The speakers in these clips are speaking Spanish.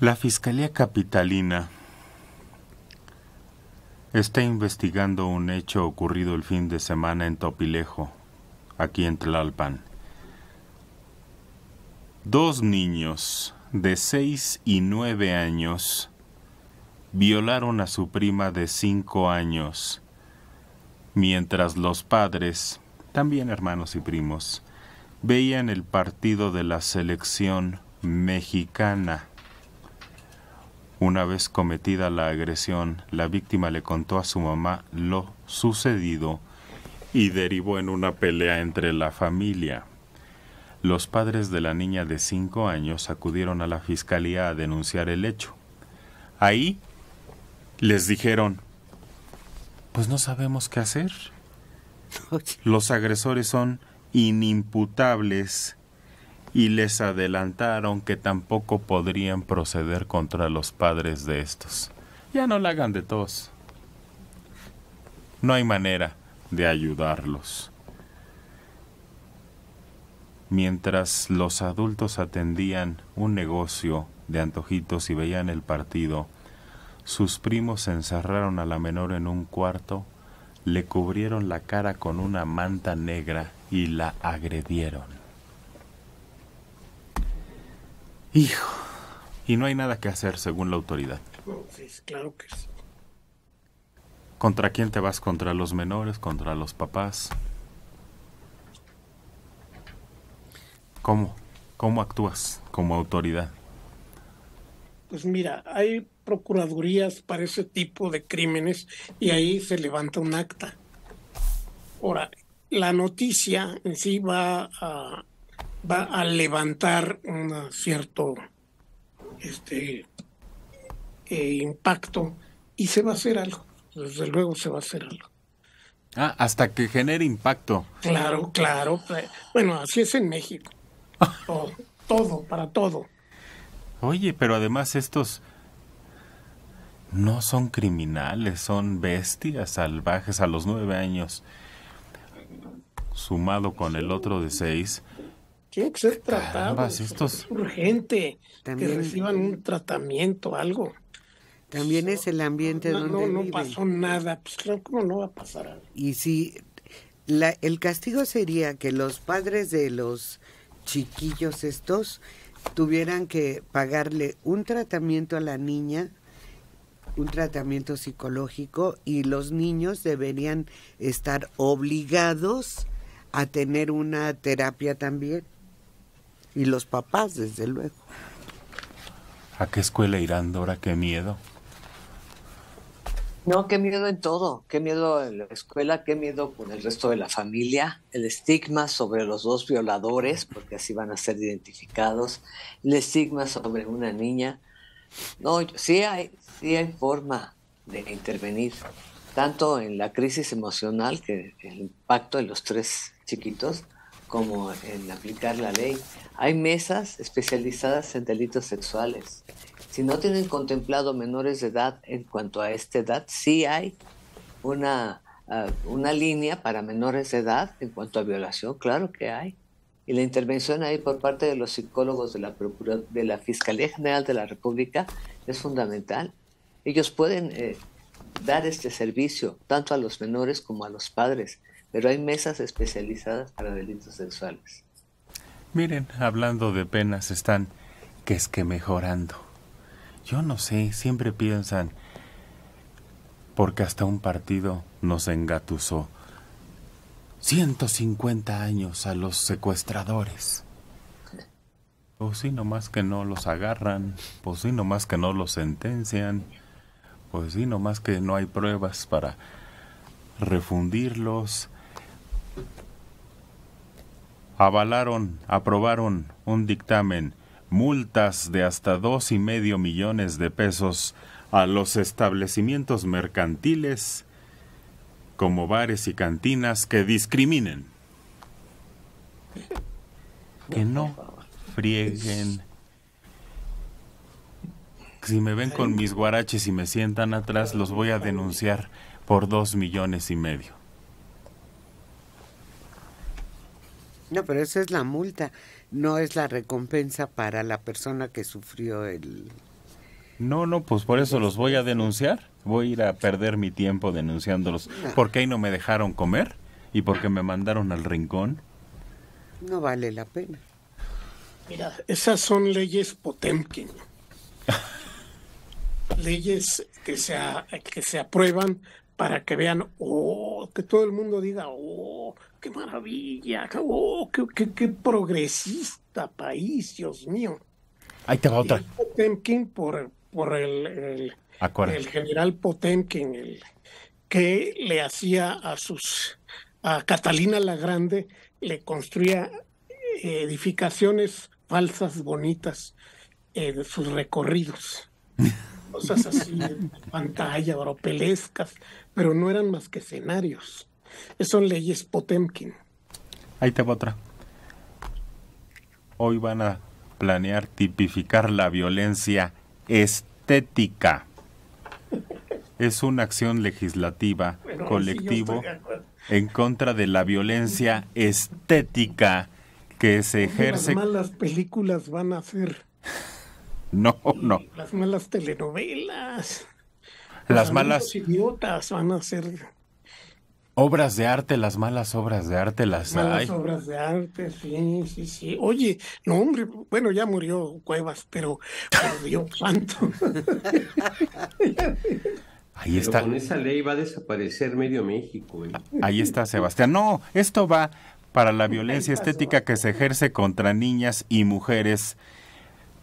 La Fiscalía Capitalina está investigando un hecho ocurrido el fin de semana en Topilejo, aquí en Tlalpan. Dos niños de seis y nueve años violaron a su prima de cinco años, mientras los padres, también hermanos y primos, veían el partido de la selección mexicana. Una vez cometida la agresión, la víctima le contó a su mamá lo sucedido y derivó en una pelea entre la familia. Los padres de la niña de cinco años acudieron a la fiscalía a denunciar el hecho. Ahí les dijeron, pues no sabemos qué hacer. Los agresores son inimputables y les adelantaron que tampoco podrían proceder contra los padres de estos. Ya no la hagan de tos. No hay manera de ayudarlos. Mientras los adultos atendían un negocio de antojitos y veían el partido, sus primos encerraron a la menor en un cuarto, le cubrieron la cara con una manta negra y la agredieron. Hijo. Y no hay nada que hacer según la autoridad. Sí, pues, claro que sí. ¿Contra quién te vas? ¿Contra los menores? ¿Contra los papás? ¿Cómo? ¿Cómo actúas como autoridad? Pues mira, hay procuradurías para ese tipo de crímenes y ahí se levanta un acta. Ahora, la noticia en sí va a va a levantar un cierto este, eh, impacto y se va a hacer algo, desde luego se va a hacer algo. Ah, hasta que genere impacto. Claro, claro. Bueno, así es en México. Oh, todo para todo. Oye, pero además estos no son criminales, son bestias salvajes a los nueve años, sumado con el otro de seis, tiene que ser tratado. es Urgente. Que reciban un tratamiento, algo. También es el ambiente donde. No, no pasó nada. Pues claro, ¿cómo no va a pasar algo? Y si la, el castigo sería que los padres de los chiquillos estos tuvieran que pagarle un tratamiento a la niña, un tratamiento psicológico, y los niños deberían estar obligados a tener una terapia también y los papás, desde luego. ¿A qué escuela irán, Dora? Qué miedo. No, qué miedo en todo, qué miedo en la escuela, qué miedo con el resto de la familia, el estigma sobre los dos violadores, porque así van a ser identificados, el estigma sobre una niña. No, sí hay, sí hay forma de intervenir, tanto en la crisis emocional, que el impacto de los tres chiquitos, como en aplicar la ley. Hay mesas especializadas en delitos sexuales. Si no tienen contemplado menores de edad en cuanto a esta edad, sí hay una, ah, línea para menores de edad en cuanto a violación, claro que hay. Y la intervención ahí por parte de los psicólogos de la, de la Fiscalía General de la República es fundamental. Ellos pueden eh, dar este servicio tanto a los menores como a los padres pero hay mesas especializadas para delitos sexuales. Miren, hablando de penas, están que es que mejorando. Yo no sé, siempre piensan, porque hasta un partido nos engatusó. 150 años a los secuestradores. Pues no más que no los agarran, pues sí, más que no los sentencian, pues sí, más que no hay pruebas para refundirlos avalaron, aprobaron un dictamen, multas de hasta dos y medio millones de pesos a los establecimientos mercantiles como bares y cantinas que discriminen. Que no frieguen. Si me ven con mis guaraches y me sientan atrás, los voy a denunciar por dos millones y medio. No, pero esa es la multa, no es la recompensa para la persona que sufrió el... No, no, pues por eso los voy a denunciar. Voy a ir a perder mi tiempo denunciándolos. ¿Por Porque ahí no me dejaron comer y porque me mandaron al rincón. No vale la pena. Mira, esas son leyes Potemkin. leyes que se, que se aprueban para que vean, oh, que todo el mundo diga, oh, qué maravilla, oh, qué, qué, progresista país, Dios mío. Ahí te va otra. Potemkin por, por el, el, el, general Potemkin, el que le hacía a sus, a Catalina la Grande, le construía eh, edificaciones falsas bonitas en eh, sus recorridos. cosas así, pantalla, oropelescas, pero no eran más que escenarios. Son leyes Potemkin. Ahí te otra. Hoy van a planear tipificar la violencia estética. Es una acción legislativa colectivo en contra de la violencia estética que se ejerce. Las malas películas van a hacer. No, no. Las malas telenovelas. Las malas. idiotas van a ser. Obras de arte, las malas obras de arte, las malas obras de arte, sí, sí, sí. Oye, no, hombre, bueno, ya murió Cuevas, pero murió Ahí está. con esa ley va a desaparecer medio México. ¿eh? Ahí está Sebastián. No, esto va para la violencia estética que se ejerce contra niñas y mujeres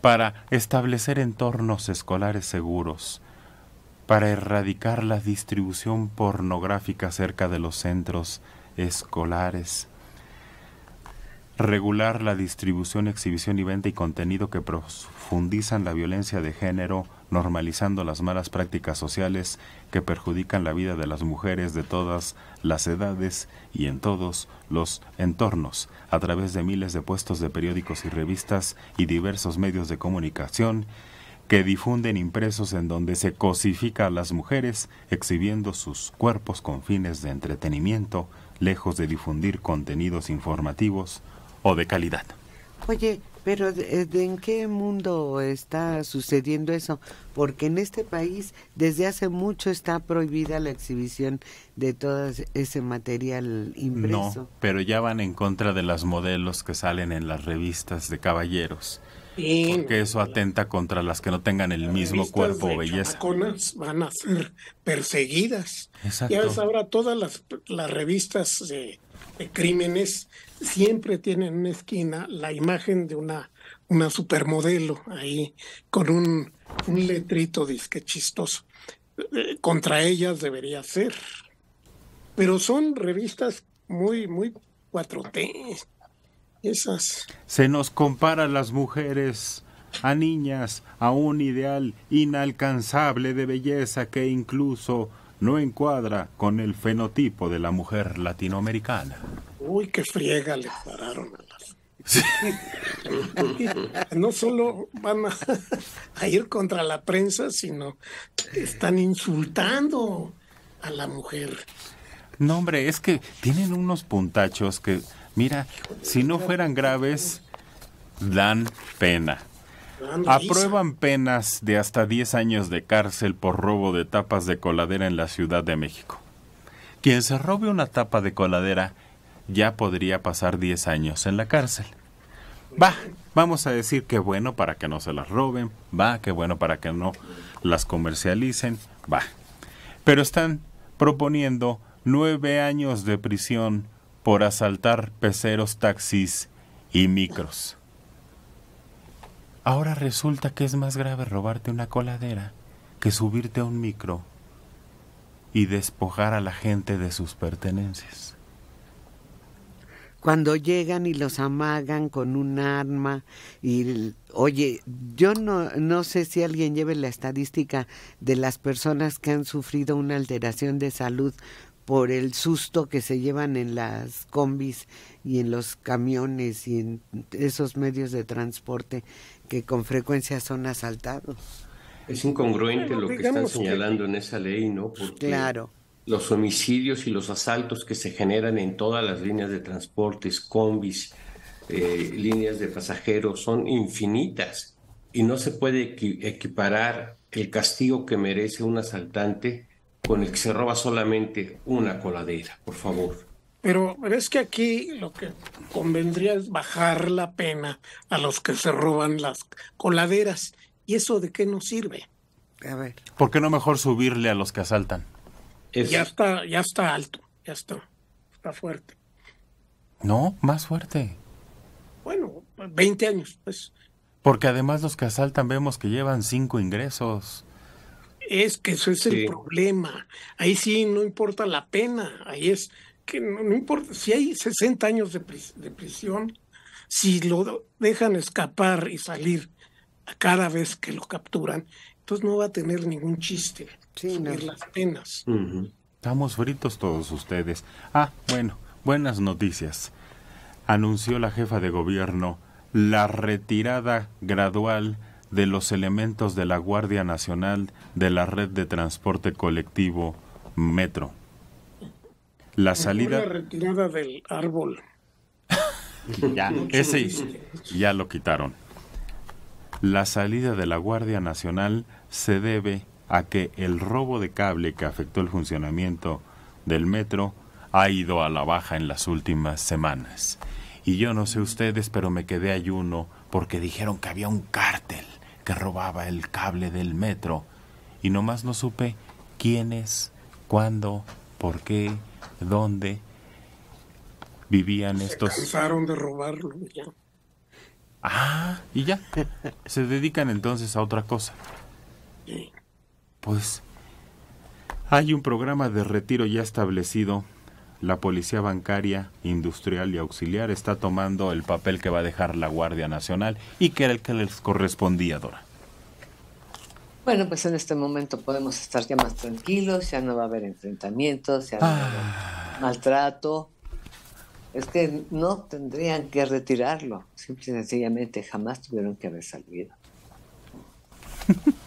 para establecer entornos escolares seguros, para erradicar la distribución pornográfica cerca de los centros escolares, regular la distribución, exhibición y venta y contenido que profundizan la violencia de género normalizando las malas prácticas sociales que perjudican la vida de las mujeres de todas las edades y en todos los entornos, a través de miles de puestos de periódicos y revistas y diversos medios de comunicación que difunden impresos en donde se cosifica a las mujeres exhibiendo sus cuerpos con fines de entretenimiento, lejos de difundir contenidos informativos o de calidad. Oye, pero ¿de, eh, de, en qué mundo está sucediendo eso? Porque en este país desde hace mucho está prohibida la exhibición de todo ese material impreso. No, pero ya van en contra de las modelos que salen en las revistas de caballeros. porque eso atenta contra las que no tengan el mismo cuerpo o belleza. Las van a ser perseguidas. Exacto. Ya ves, todas las, revistas de crímenes siempre tiene en una esquina la imagen de una, una supermodelo ahí con un, un letrito disque chistoso. Eh, contra ellas debería ser. Pero son revistas muy, muy 4T. Esas. Se nos compara las mujeres a niñas a un ideal inalcanzable de belleza que incluso no encuadra con el fenotipo de la mujer latinoamericana uy, qué friega le pararon a las. no solo van a, ir contra la prensa, sino están insultando a la mujer. No, hombre, es que tienen unos puntachos que, mira, si no fueran graves, dan pena. Aprueban penas de hasta 10 años de cárcel por robo de tapas de coladera en la Ciudad de México. Quien se robe una tapa de coladera ya podría pasar 10 años en la cárcel. Va, vamos a decir que bueno para que no se las roben, va, que bueno para que no las comercialicen, va. Pero están proponiendo nueve años de prisión por asaltar peceros, taxis y micros. Ahora resulta que es más grave robarte una coladera que subirte a un micro y despojar a la gente de sus pertenencias cuando llegan y los amagan con un arma y oye, yo no no sé si alguien lleve la estadística de las personas que han sufrido una alteración de salud por el susto que se llevan en las combis y en los camiones y en esos medios de transporte que con frecuencia son asaltados. Es incongruente lo que están señalando en esa ley, ¿no? Claro los homicidios y los asaltos que se generan en todas las líneas de transportes, combis, eh, líneas de pasajeros, son infinitas y no se puede equiparar el castigo que merece un asaltante con el que se roba solamente una coladera, por favor. Pero es que aquí lo que convendría es bajar la pena a los que se roban las coladeras. ¿Y eso de qué nos sirve? A ver. ¿Por qué no mejor subirle a los que asaltan? Ya, está, ya está alto, ya está, está fuerte. No, más fuerte. Bueno, 20 años, pues. Porque además los que asaltan vemos que llevan cinco ingresos. Es que eso es el problema. Ahí sí no importa la pena. Ahí es que no, importa. Si hay 60 años de, de, prisión, si lo dejan escapar y salir a cada vez que lo capturan, entonces no va a tener ningún chiste sí, las penas. Estamos fritos todos ustedes. Ah, bueno, buenas noticias. Anunció la jefa de gobierno la retirada gradual de los elementos de la Guardia Nacional de la red de transporte colectivo Metro. La salida. La retirada del árbol. ya, ese ya lo quitaron. La salida de la Guardia Nacional se debe a que el robo de cable que afectó el funcionamiento del metro ha ido a la baja en las últimas semanas. Y yo no sé ustedes, pero me quedé ayuno porque dijeron que había un cártel que robaba el cable del metro. Y nomás no supe quiénes, cuándo, por qué, dónde vivían estos. de robarlo ya. Ah, y ya. Se dedican entonces a otra cosa. Pues hay un programa de retiro ya establecido. La policía bancaria, industrial y auxiliar está tomando el papel que va a dejar la Guardia Nacional y que era el que les correspondía, Dora. Bueno, pues en este momento podemos estar ya más tranquilos, ya no va a haber enfrentamientos, ya no va a haber ah. maltrato. Es que no tendrían que retirarlo, simple sencillamente jamás tuvieron que haber salido.